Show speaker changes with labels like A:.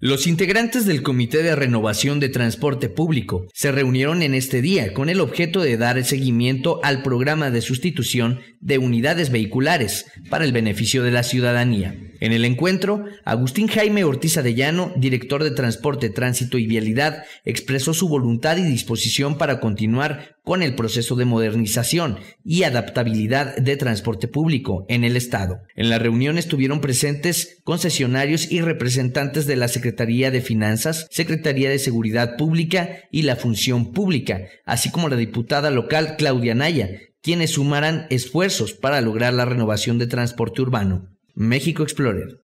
A: Los integrantes del Comité de Renovación de Transporte Público se reunieron en este día con el objeto de dar seguimiento al programa de sustitución de unidades vehiculares para el beneficio de la ciudadanía. En el encuentro, Agustín Jaime Ortiz Adellano, director de Transporte, Tránsito y Vialidad, expresó su voluntad y disposición para continuar con el proceso de modernización y adaptabilidad de transporte público en el Estado. En la reunión estuvieron presentes concesionarios y representantes de la Secretaría de Finanzas, Secretaría de Seguridad Pública y la Función Pública, así como la diputada local Claudia Naya, quienes sumarán esfuerzos para lograr la renovación de transporte urbano. México Explorer.